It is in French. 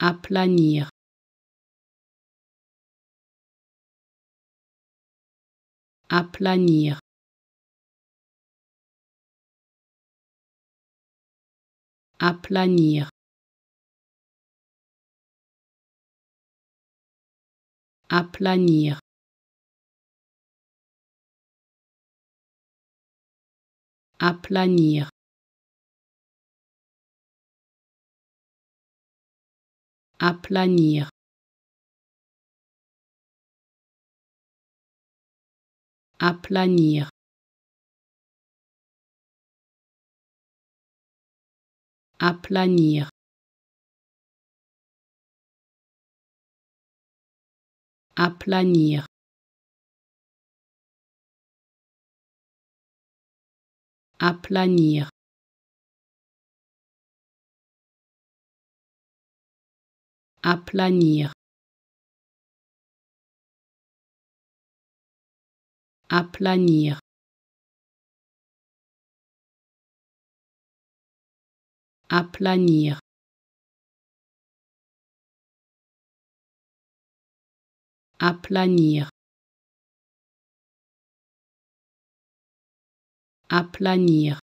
Aplanir. Aplanir. Aplanir. Aplanir. Aplanir. Aplanir. Aplanir. Aplanir. Aplanir. Aplanir. aplanir aplanir aplanir aplanir aplanir